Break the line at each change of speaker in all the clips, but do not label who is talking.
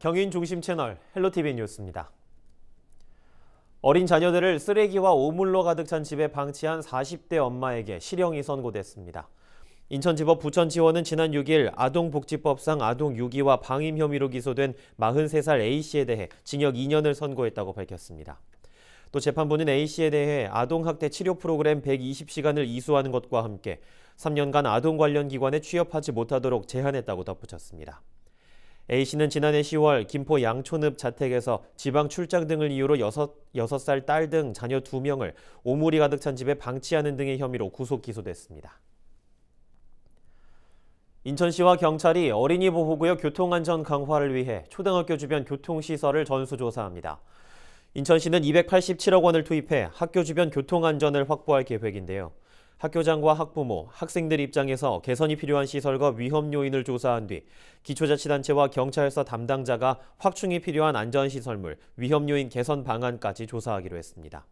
경인 중심 채널 헬로티비 뉴스입니다. 어린 자녀들을 쓰레기와 오물로 가득 찬 집에 방치한 40대 엄마에게 실형이 선고됐습니다. 인천지법 부천지원은 지난 6일 아동복지법상 아동 유기와 방임 혐의로 기소된 43살 A씨에 대해 징역 2년을 선고했다고 밝혔습니다. 또 재판부는 A씨에 대해 아동학대 치료 프로그램 120시간을 이수하는 것과 함께 3년간 아동 관련 기관에 취업하지 못하도록 제한했다고 덧붙였습니다. A씨는 지난해 10월 김포 양촌읍 자택에서 지방 출장 등을 이유로 6, 6살 딸 등 자녀 2명을 오물이 가득 찬 집에 방치하는 등의 혐의로 구속 기소됐습니다. 인천시와 경찰이 어린이 보호구역 교통안전 강화를 위해 초등학교 주변 교통시설을 전수조사합니다. 인천시는 287억 원을 투입해 학교 주변 교통안전을 확보할 계획인데요. 학교장과 학부모, 학생들 입장에서 개선이 필요한 시설과 위험 요인을 조사한 뒤 기초자치단체와 경찰서 담당자가 확충이 필요한 안전시설물, 위험 요인 개선 방안까지 조사하기로 했습니다.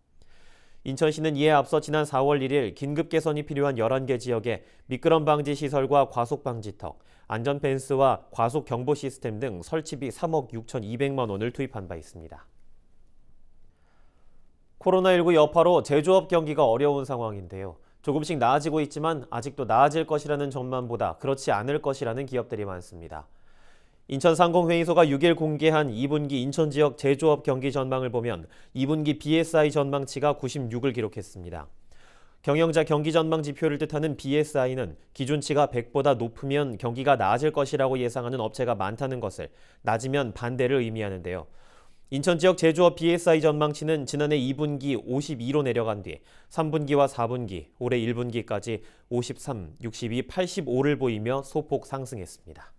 인천시는 이에 앞서 지난 4월 1일 긴급 개선이 필요한 11개 지역에 미끄럼 방지 시설과 과속 방지턱, 안전 펜스와 과속 경보 시스템 등 설치비 3억 6,200만 원을 투입한 바 있습니다. 코로나19 여파로 제조업 경기가 어려운 상황인데요. 조금씩 나아지고 있지만 아직도 나아질 것이라는 전망보다 그렇지 않을 것이라는 기업들이 많습니다. 인천상공회의소가 6일 공개한 2분기 인천지역 제조업 경기 전망을 보면 2분기 BSI 전망치가 96을 기록했습니다. 경영자 경기 전망 지표를 뜻하는 BSI는 기준치가 100보다 높으면 경기가 나아질 것이라고 예상하는 업체가 많다는 것을 낮으면 반대를 의미하는데요. 인천 지역 제조업 BSI 전망치는 지난해 2분기 52로 내려간 뒤 3분기와 4분기, 올해 1분기까지 53, 62, 85를 보이며 소폭 상승했습니다.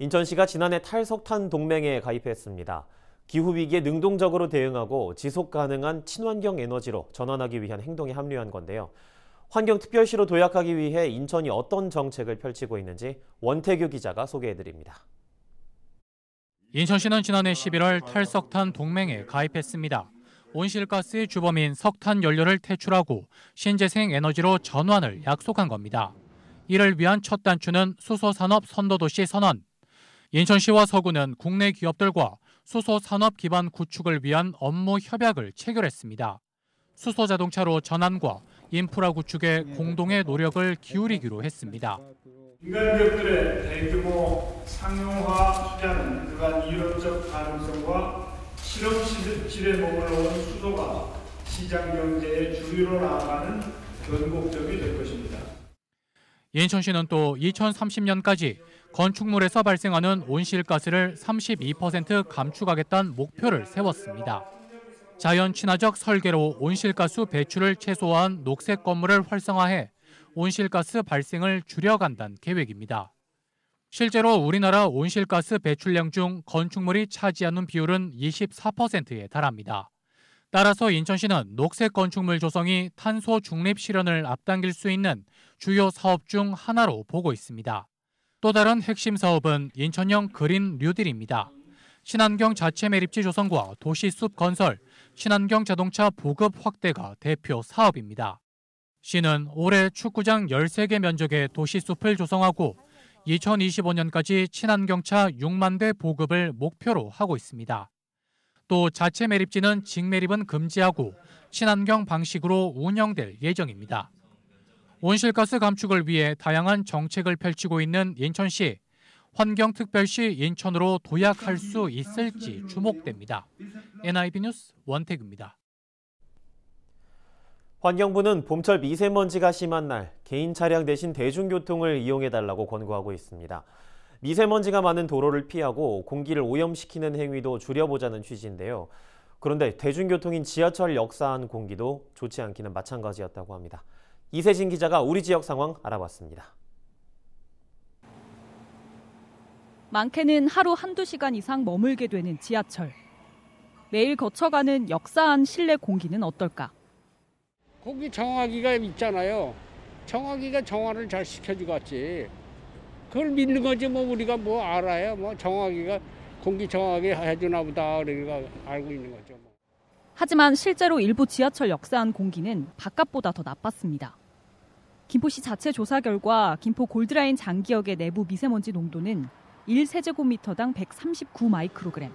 인천시가 지난해 탈석탄 동맹에 가입했습니다. 기후위기에 능동적으로 대응하고 지속 가능한 친환경 에너지로 전환하기 위한 행동에 합류한 건데요. 환경특별시로 도약하기 위해 인천이 어떤 정책을 펼치고 있는지 원태규 기자가 소개해드립니다.
인천시는 지난해 11월 탈석탄 동맹에 가입했습니다. 온실가스의 주범인 석탄 연료를 퇴출하고 신재생 에너지로 전환을 약속한 겁니다. 이를 위한 첫 단추는 수소산업 선도도시 선언. 인천시와 서구는 국내 기업들과 수소산업 기반 구축을 위한 업무 협약을 체결했습니다. 수소 자동차로 전환과 인프라 구축에 공동의 노력을 기울이기로 했습니다.
인간기업들의
대규모 상용화 투자는 그간 이론적 가능성과 실험 실질에 머물러온 수소가 시장 경제의 주류로 나아가는 변곡적이될 것입니다.
인천 씨는 또 2030년까지 건축물에서 발생하는 온실가스를 32% 감축하겠다는 목표를 세웠습니다. 자연 친화적 설계로 온실가스 배출을 최소화한 녹색 건물을 활성화해 온실가스 발생을 줄여간다는 계획입니다. 실제로 우리나라 온실가스 배출량 중 건축물이 차지하는 비율은 24%에 달합니다. 따라서 인천시는 녹색 건축물 조성이 탄소 중립 실현을 앞당길 수 있는 주요 사업 중 하나로 보고 있습니다. 또 다른 핵심 사업은 인천형 그린 뉴딜입니다. 친환경 자체 매립지 조성과 도시숲 건설, 친환경 자동차 보급 확대가 대표 사업입니다. 시는 올해 축구장 13개 면적의 도시숲을 조성하고 2025년까지 친환경차 6만 대 보급을 목표로 하고 있습니다. 또 자체 매립지는 직매립은 금지하고 친환경 방식으로 운영될 예정입니다. 온실가스 감축을 위해 다양한 정책을 펼치고 있는 인천시 환경특별시 인천으로 도약할 수 있을지 주목됩니다. NIB 뉴스 원택입니다.
환경부는 봄철 미세먼지가 심한 날 개인 차량 대신 대중교통을 이용해달라고 권고하고 있습니다. 미세먼지가 많은 도로를 피하고 공기를 오염시키는 행위도 줄여보자는 취지인데요. 그런데 대중교통인 지하철 역사한 공기도 좋지 않기는 마찬가지였다고 합니다. 이세진 기자가 우리 지역 상황 알아봤습니다.
많게는 하루 한두 시간 이상 머물게 되는 지하철. 매일 거쳐가는 역사한 실내 공기는 어떨까?
거기 정화기가 있잖아요. 정화기가 정화를 잘 시켜주겠지. 그걸 믿는 거지 뭐 우리가 뭐 알아요. 뭐 정화기가 공기 정화기 해주나 보다 그러니까 알고 있는 거죠. 뭐.
하지만 실제로 일부 지하철 역사한 공기는 바깥보다 더 나빴습니다. 김포시 자체 조사 결과 김포 골드라인 장기역의 내부 미세먼지 농도는 1세제곱미터당 139 마이크로그램,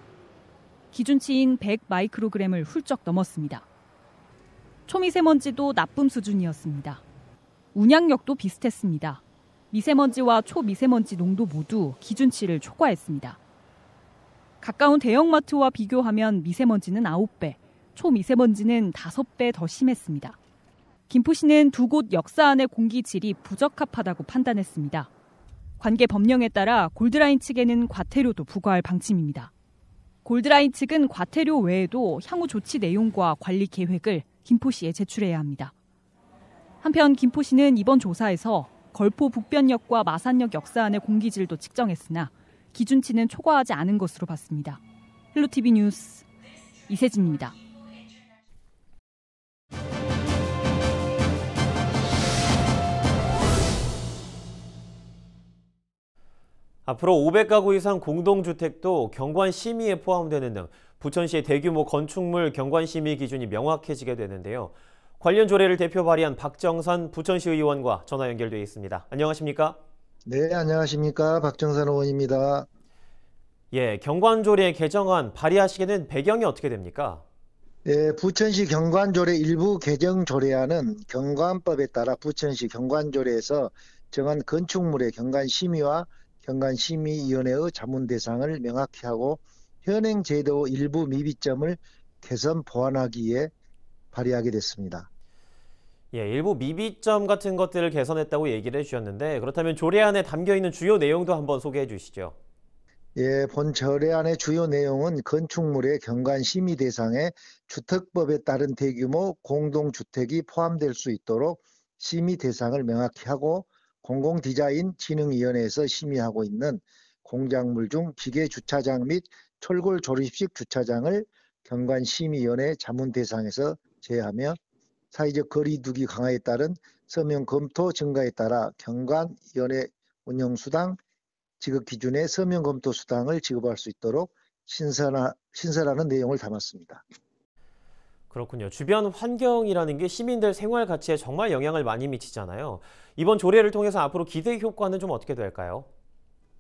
기준치인 100 마이크로그램을 훌쩍 넘었습니다. 초미세먼지도 나쁨 수준이었습니다. 운양력도 비슷했습니다. 미세먼지와 초미세먼지 농도 모두 기준치를 초과했습니다. 가까운 대형마트와 비교하면 미세먼지는 9배, 초미세먼지는 5배 더 심했습니다. 김포시는 두 곳 역사 안의 공기질이 부적합하다고 판단했습니다. 관계 법령에 따라 골드라인 측에는 과태료도 부과할 방침입니다. 골드라인 측은 과태료 외에도 향후 조치 내용과 관리 계획을 김포시에 제출해야 합니다. 한편 김포시는 이번 조사에서 걸포 북변역과 마산역 역사안의 공기질도 측정했으나 기준치는 초과하지 않은 것으로 봤습니다. 헬로티비 뉴스 이세진입니다.
앞으로 500가구 이상 공동주택도 경관 심의에 포함되는 등 부천시의 대규모 건축물 경관심의 기준이 명확해지게 되는데요. 관련 조례를 대표 발의한 박정선 부천시 의원과 전화 연결되어 있습니다. 안녕하십니까?
네, 안녕하십니까? 박정선 의원입니다.
예, 경관조례 개정안 발의하시게 된 배경이 어떻게 됩니까?
예, 부천시 경관조례 일부 개정 조례안은 경관법에 따라 부천시 경관조례에서 정한 건축물의 경관심의와 경관심의위원회의 자문 대상을 명확히 하고 현행 제도 일부 미비점을 개선 보완하기 에 발의하게 됐습니다.
예, 일부 미비점 같은 것들을 개선했다고 얘기를 해주셨는데 그렇다면 조례안에 담겨 있는 주요 내용도 한번 소개해 주시죠.
예, 본 조례안의 주요 내용은 건축물의 경관 심의 대상에 주택법에 따른 대규모 공동주택이 포함될 수 있도록 심의 대상을 명확히 하고 공공디자인 진흥위원회에서 심의하고 있는 공작물 중 기계 주차장 및 철골 조립식 주차장을 경관심의위원회 자문 대상에서 제외하며 사회적 거리두기 강화에 따른 서명 검토 증가에 따라 경관위원회 운영수당 지급 기준의 서명 검토 수당을 지급할 수 있도록 신설하, 신설하는 내용을 담았습니다.
그렇군요. 주변 환경이라는 게 시민들 생활 가치에 정말 영향을 많이 미치잖아요. 이번 조례를 통해서 앞으로 기대 효과는 좀 어떻게 될까요?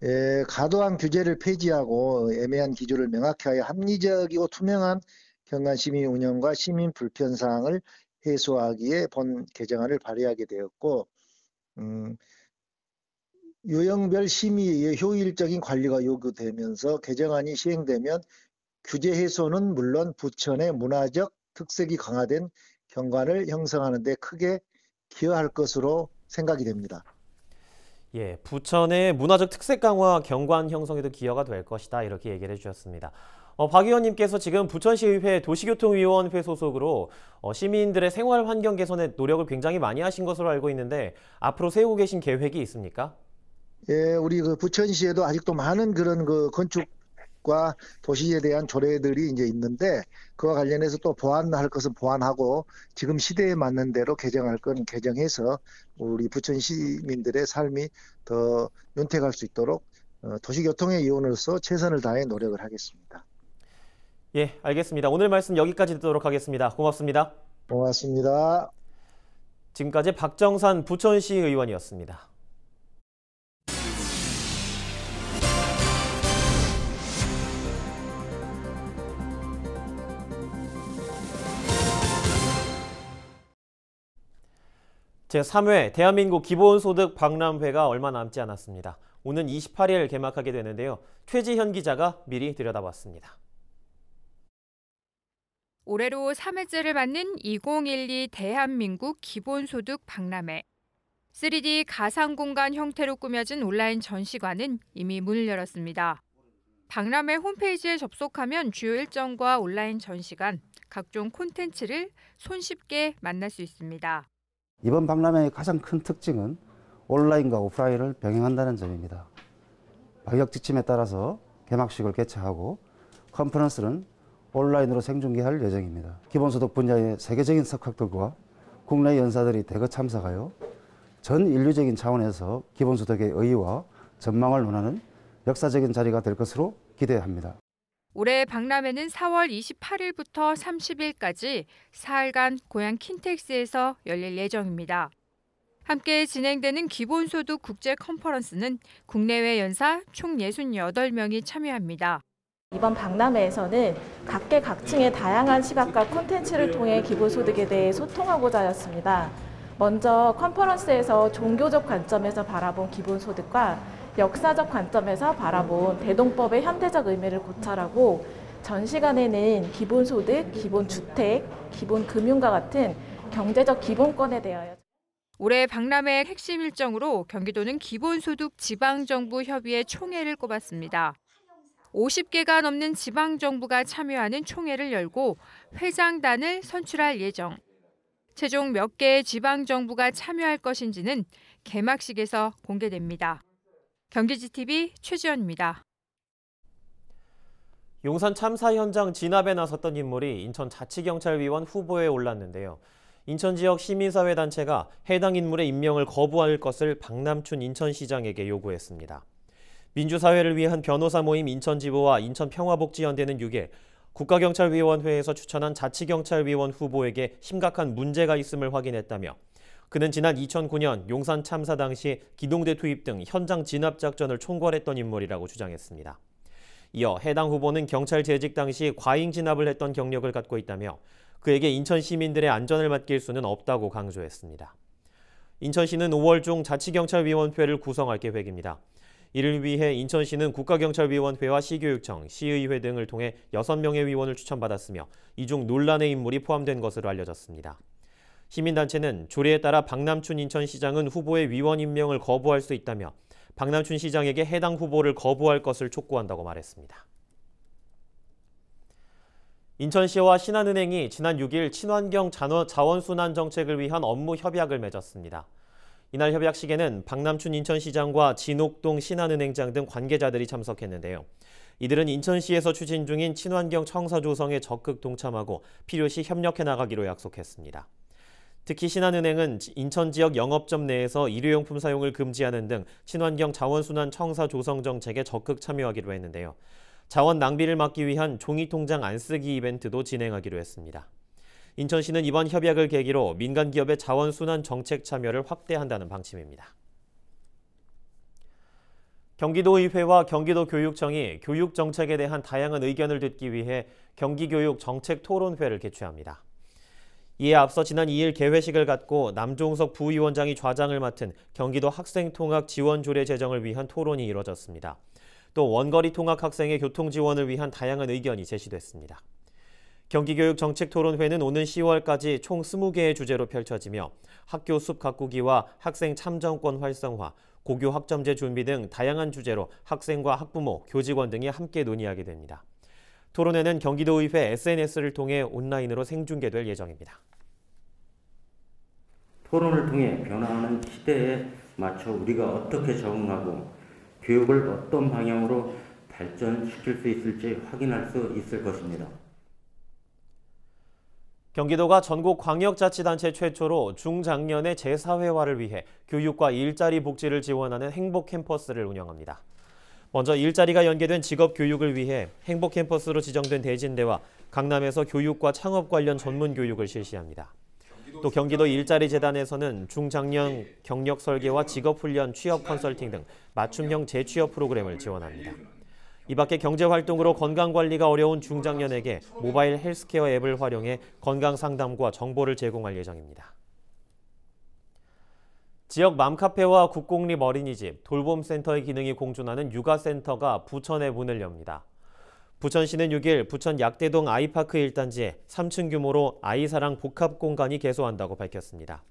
에, 예, 과도한 규제를 폐지하고 애매한 기조를 명확하게 합리적이고 투명한 경관심의 운영과 시민 불편사항을 해소하기에 본 개정안을 발의하게 되었고 음, 유형별 심의의 효율적인 관리가 요구되면서 개정안이 시행되면 규제 해소는 물론 부천의 문화적 특색이 강화된 경관을 형성하는 데 크게 기여할 것으로 생각이 됩니다.
예, 부천의 문화적 특색 강화 경관 형성에도 기여가 될 것이다 이렇게 얘기를 해주셨습니다. 어, 박 의원님께서 지금 부천시의회 도시교통위원회 소속으로 어, 시민들의 생활 환경 개선에 노력을 굉장히 많이 하신 것으로 알고 있는데 앞으로 세우고 계신 계획이 있습니까?
예, 우리 그 부천시에도 아직도 많은 그런 그 건축 계과 도시에 대한 조례들이 이제 있는데 그와 관련해서 또 보완할 것은 보완하고 지금 시대에 맞는 대로 개정할 건 개정해서 우리 부천 시민들의 삶이 더 윤택할 수 있도록 어, 도시교통의 이원으로서 최선을 다해 노력을 하겠습니다.
예, 알겠습니다. 오늘 말씀 여기까지 듣도록 하겠습니다. 고맙습니다. 고맙습니다. 지금까지 박정산 부천시 의원이었습니다. 제3회 대한민국 기본소득 박람회가 얼마 남지 않았습니다. 오는 28일 개막하게 되는데요. 최지현 기자가 미리 들여다봤습니다.
올해로 3회째를 맞는 2012 대한민국 기본소득 박람회. 3D 가상공간 형태로 꾸며진 온라인 전시관은 이미 문을 열었습니다. 박람회 홈페이지에 접속하면 주요 일정과 온라인 전시관, 각종 콘텐츠를 손쉽게 만날 수 있습니다.
이번 박람회의 가장 큰 특징은 온라인과 오프라인을 병행한다는 점입니다. 방역 지침에 따라서 개막식을 개최하고 컨퍼런스는 온라인으로 생중계할 예정입니다. 기본소득 분야의 세계적인 석학들과 국내 연사들이 대거 참석하여 전 인류적인 차원에서 기본소득의 의의와 전망을 논하는 역사적인 자리가 될 것으로 기대합니다.
올해 박람회는 4월 28일부터 30일까지 4일간 고향 킨텍스에서 열릴 예정입니다. 함께 진행되는 기본소득 국제 컨퍼런스는 국내외 연사 총 68명이 참여합니다. 이번 박람회에서는 각계각층의 다양한 시각과 콘텐츠를 통해 기본소득에 대해 소통하고자 하였습니다.
먼저 컨퍼런스에서 종교적 관점에서 바라본 기본소득과 역사적 관점에서 바라본 대동법의 현대적 의미를 고찰하고 전 시간에는 기본소득, 기본주택, 기본금융과 같은 경제적 기본권에 대하여
올해 박람회의 핵심 일정으로 경기도는 기본소득 지방정부 협의회 총회를 꼽았습니다. 50개가 넘는 지방정부가 참여하는 총회를 열고 회장단을 선출할 예정. 최종 몇 개의 지방정부가 참여할 것인지는 개막식에서 공개됩니다. 경기지TV 최지연입니다.
용산 참사 현장 진압에 나섰던 인물이 인천 자치경찰위원 후보에 올랐는데요. 인천 지역 시민사회 단체가 해당 인물의 임명을 거부할 것을 박남춘 인천시장에게 요구했습니다. 민주사회를 위한 변호사 모임 인천지부와 인천평화복지연대는 6일 국가경찰위원회에서 추천한 자치경찰위원 후보에게 심각한 문제가 있음을 확인했다며 그는 지난 2009년 용산 참사 당시 기동대 투입 등 현장 진압 작전을 총괄했던 인물이라고 주장했습니다. 이어 해당 후보는 경찰 재직 당시 과잉 진압을 했던 경력을 갖고 있다며 그에게 인천 시민들의 안전을 맡길 수는 없다고 강조했습니다. 인천시는 5월 중 자치경찰위원회를 구성할 계획입니다. 이를 위해 인천시는 국가경찰위원회와 시교육청, 시의회 등을 통해 6명의 위원을 추천받았으며 이 중 논란의 인물이 포함된 것으로 알려졌습니다. 시민단체는 조례에 따라 박남춘 인천시장은 후보의 위원 임명을 거부할 수 있다며 박남춘 시장에게 해당 후보를 거부할 것을 촉구한다고 말했습니다. 인천시와 신한은행이 지난 6일 친환경 자원순환 정책을 위한 업무 협약을 맺었습니다. 이날 협약식에는 박남춘 인천시장과 진옥동 신한은행장 등 관계자들이 참석했는데요. 이들은 인천시에서 추진 중인 친환경 청사 조성에 적극 동참하고 필요시 협력해 나가기로 약속했습니다. 특히 신한은행은 인천 지역 영업점 내에서 일회용품 사용을 금지하는 등 친환경 자원순환 청사 조성 정책에 적극 참여하기로 했는데요. 자원 낭비를 막기 위한 종이통장 안 쓰기 이벤트도 진행하기로 했습니다. 인천시는 이번 협약을 계기로 민간 기업의 자원순환 정책 참여를 확대한다는 방침입니다. 경기도의회와 경기도교육청이 교육정책에 대한 다양한 의견을 듣기 위해 경기교육정책토론회를 개최합니다. 이에 앞서 지난 2일 개회식을 갖고 남종석 부위원장이 좌장을 맡은 경기도 학생통학지원조례 제정을 위한 토론이 이뤄졌습니다. 또 원거리 통학 학생의 교통 지원을 위한 다양한 의견이 제시됐습니다. 경기교육정책토론회는 오는 10월까지 총 20개의 주제로 펼쳐지며 학교 숲 가꾸기와 학생 참정권 활성화, 고교 학점제 준비 등 다양한 주제로 학생과 학부모, 교직원 등이 함께 논의하게 됩니다. 토론회는 경기도의회 SNS를 통해 온라인으로 생중계될 예정입니다. 토론을 통해 변화하는 시대에 맞춰 우리가 어떻게 적응하고 교육을 어떤 방향으로 발전시킬 수 있을지 확인할 수 있을 것입니다. 경기도가 전국 광역자치단체 최초로 중장년의 재사회화를 위해 교육과 일자리 복지를 지원하는 행복 캠퍼스를 운영합니다. 먼저 일자리가 연계된 직업 교육을 위해 행복 캠퍼스로 지정된 대진대와 강남에서 교육과 창업 관련 전문 교육을 실시합니다. 또 경기도 일자리 재단에서는 중장년 경력 설계와 직업 훈련, 취업 컨설팅 등 맞춤형 재취업 프로그램을 지원합니다. 이 밖에 경제 활동으로 건강 관리가 어려운 중장년에게 모바일 헬스케어 앱을 활용해 건강 상담과 정보를 제공할 예정입니다. 지역 맘카페와 국공립 어린이집, 돌봄센터의 기능이 공존하는 육아센터가 부천에 문을 엽니다. 부천시는 6일 부천 약대동 아이파크 1단지에 3층 규모로 아이사랑 복합 공간이 개소한다고 밝혔습니다.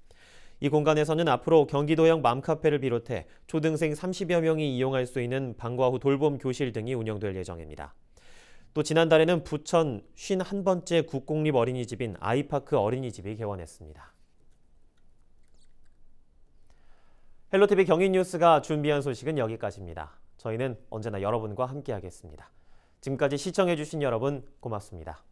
이 공간에서는 앞으로 경기도형 맘카페를 비롯해 초등생 30여 명이 이용할 수 있는 방과 후 돌봄 교실 등이 운영될 예정입니다. 또 지난달에는 부천 51번째 국공립 어린이집인 아이파크 어린이집이 개원했습니다. 헬로티비 경인뉴스가 준비한 소식은 여기까지입니다. 저희는 언제나 여러분과 함께하겠습니다. 지금까지 시청해주신 여러분 고맙습니다.